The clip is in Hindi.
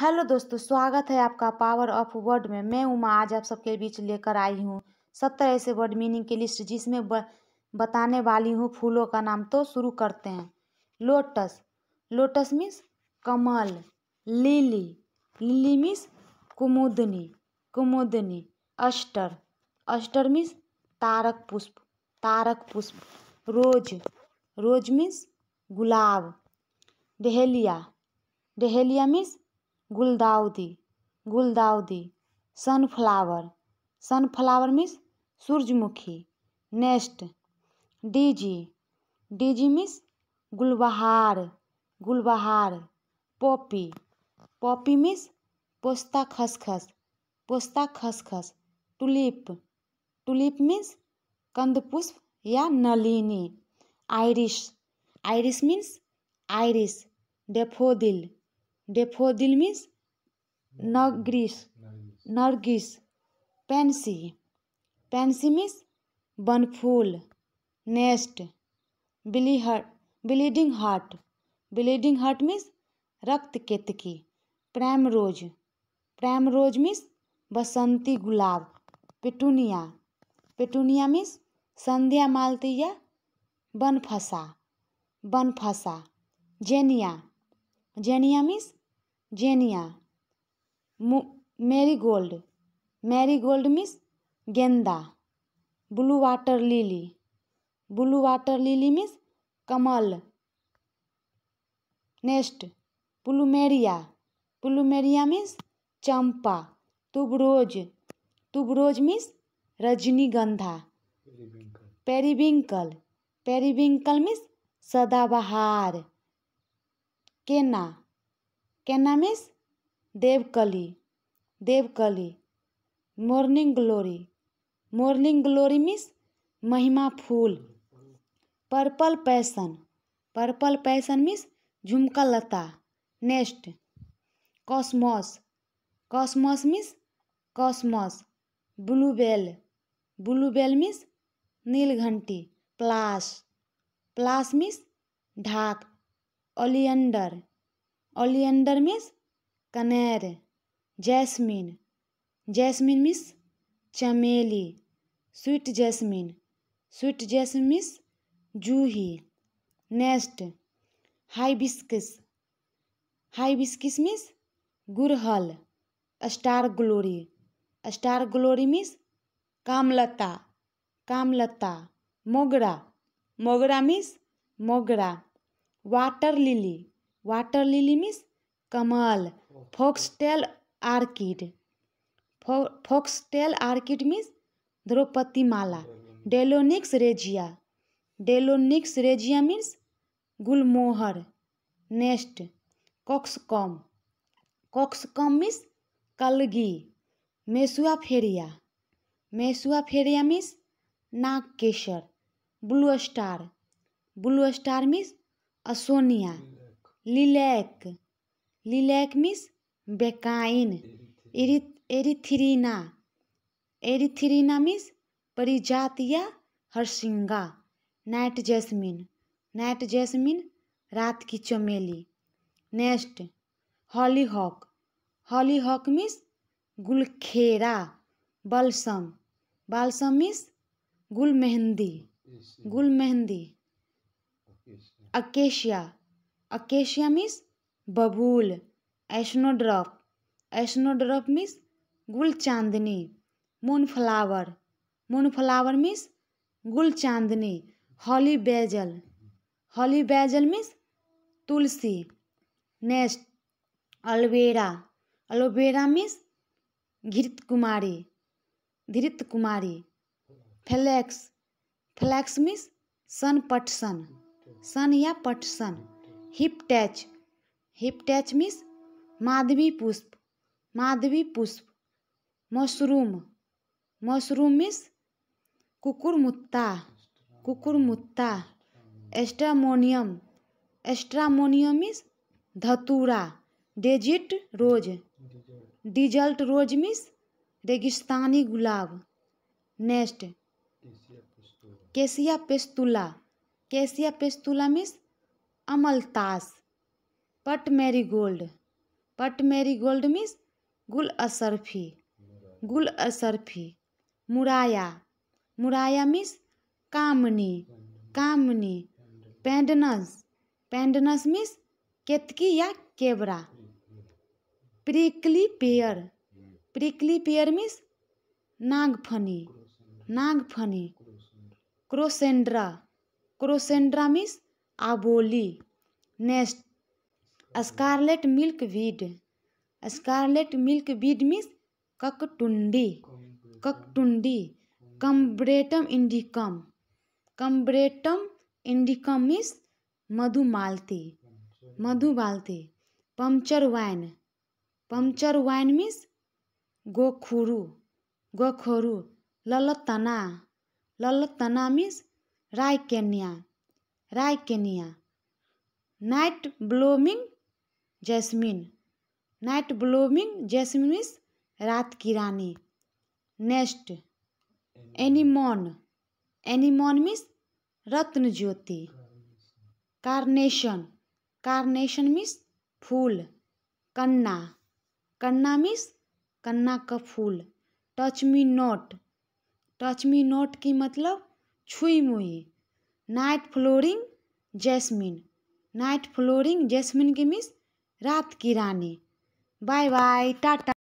हेलो दोस्तों स्वागत है आपका पावर ऑफ वर्ड में मैं उमा आज आप सबके बीच लेकर आई हूँ सत्तर ऐसे वर्ड मीनिंग की लिस्ट जिसमें ब, बताने वाली हूँ फूलों का नाम तो शुरू करते हैं लोटस लोटस मीन्स कमल लिली लिली मीन्स कुमुदनी कुमुदनी अस्टर अस्टर मीन्स तारक पुष्प तारक पुष्प रोज रोज मीन्स गुलाब डहेलिया डहेलिया मीन्स गुलदाउदी गुलदाउदी सनफ्लावर सनफ्लावर मिस सूरजमुखी नेक्स्ट डीजी डीजी मिस गुलबहार गुलबहार पॉपी पॉपी मिस पोस्ता खसखस पोस्ता खसखस टुलिप टुलिप मिस कंदपुष्प या नलिनी iris iris means iris daffodil daffodil means नर्गिस नरगिस पेंसी पेंसी मीन्स बनफूल नेस्ट बिली heart bleeding heart bleeding heart means रक्त केतकी प्रेम रोज प्रेम रोज मीन्स बसंती गुलाब पेटूनिया पेटूनिया मीन्स संध्या मालती या बनफसा बनफसा जेनिया जेनिया means जेनिया marigold marigold means गेंदा blue water lily blue water lily means कमल नेक्स्ट प्लूमेरिया प्लूमेरिया मिस चंपा तुबरोज तुबरोज मिस रजनीगंधा पेरीविंकल पेरीविंकल मिस सदाबहार केना क्या नाम है देवकली देवकली morning glory morning glory means महिमा फूल purple passion purple passion means झुमका लता next cosmos cosmos means cosmos blue bell blue bell नील नीलघंटी प्लास प्लास मिस ढाक ओलियंडर ओलियंडर मीन्स कनेर जैस्मिन जैस्मिन मीन्स चमेली sweet jasmine sweet jasmine means जूही नेस्ट हाइबिस्किस हाइबिस्किस मीन्स गुरहल star glory star glory means कामलता कामलता मोगरा मोगरा मीन्स मोगरा water lily water lily means कमल foxtail orchid foxtail orchid means द्रौपदी माला delonix regia delonix regia means गुलमोहर नेस्ट कॉक्सकॉम कॉक्सकॉम मीन्स कलगी mesua ferrea mesua ferrea means नाग केसर blue star blue star means असोनिया लिलैक लिलैक means बेकाइन एरिथ्रीना एरिथ्रीना मीन्स परिजात या हरसिंगा नाइट जैस्मिन नाइट जैस्मिन रात की चमेली नेक्स्ट हॉलीहॉक हॉलीहॉक मीन्स गुलखेरा बलसम बालसम मीन्स गुल मेहंदी गुल मेहंदी अकेशिया अकेशिया मीस बबूल एशनोड्रॉप एशनोड्रॉप मीस गुल चांदनी मूनफ्लावर मूनफ्लावर मीस गुल चांदनी हॉली बेजल हॉली बेजल मीस तुलसी नेक्स्ट अलवेरा अलोवेरा मीस घृत कुमारी घृत कुमारी फ्लैक्स फ्लैक्स मीस सन पटसन सन या पटसन hiptage hiptage means माधवी पुष्प माधवी पुष्प मशरूम मशरूम मीन्स कुकुरमुत्ता कुकुरमुत्ता एस्ट्रामोनियम एस्ट्रामोनियम मीन्स धतूरा डेजिट रोज डिजल्ट रोज मीन्स रेगिस्तानी गुलाब नेस्ट केसिया पेस्तुला केसिया पेस्तुला मीन्स अमलतास पट मेरी गोल्ड पट मेरी गोल्ड मीन्स गुल असरफी गुल असरफी मुराया मुराया मीन्स कामनी कामनी पेंडनस पेंडनस मीन्स केतकी या केबरा prickly pear prickly pear means नागफनी नागफनी क्रोसेंड्रा क्रोसेंड्रा मीन्स आबोली next scarlet milk weed scarlet milk weed means ककटुंडी ककटुंडी combretum indicum combretum indicum means मधुमालती मधुमालती puncture vine puncture vine means गोखुरु गोखोरू ललतना ललतना मीन्स राय केन्या राइकेनिया night blooming jasmine night blooming jasmine means रात की रानी नेक्स्ट एनिमॉन एनिमॉन मीन्स रत्न ज्योति कार्नेशन कार्नेशन मीन्स फूल कन्ना कन्ना मीन्स कन्ना का फूल touch me not touch me not की मतलब छुई मुई night flowering jasmine night flowering jasmine के मिस रात की रानी बाय बाय टाटा